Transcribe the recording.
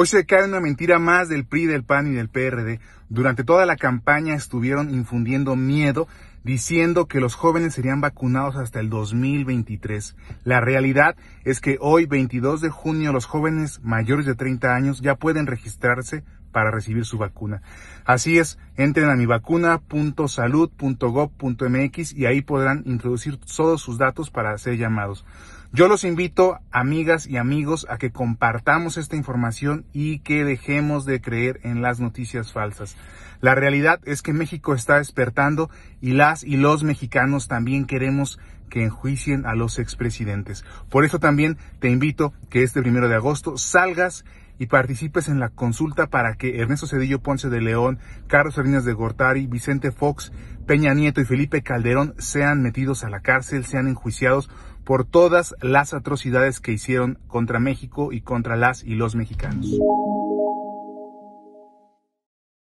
Hoy se cae una mentira más del PRI, del PAN y del PRD. Durante toda la campaña estuvieron infundiendo miedo, diciendo que los jóvenes serían vacunados hasta el 2023. La realidad es que hoy, 22 de junio, los jóvenes mayores de 30 años ya pueden registrarse para recibir su vacuna. Así es, entren a mi mivacuna.salud.gov.mx y ahí podrán introducir todos sus datos para ser llamados. Yo los invito, amigas y amigos, a que compartamos esta información y que dejemos de creer en las noticias falsas. La realidad es que México está despertando y las y los mexicanos también queremos que enjuicien a los expresidentes. Por eso también te invito que este primero de agosto salgas y participes en la consulta para que Ernesto Cedillo Ponce de León, Carlos Salinas de Gortari, Vicente Fox, Peña Nieto y Felipe Calderón sean metidos a la cárcel, sean enjuiciados por todas las atrocidades que hicieron contra México y contra las y los mexicanos.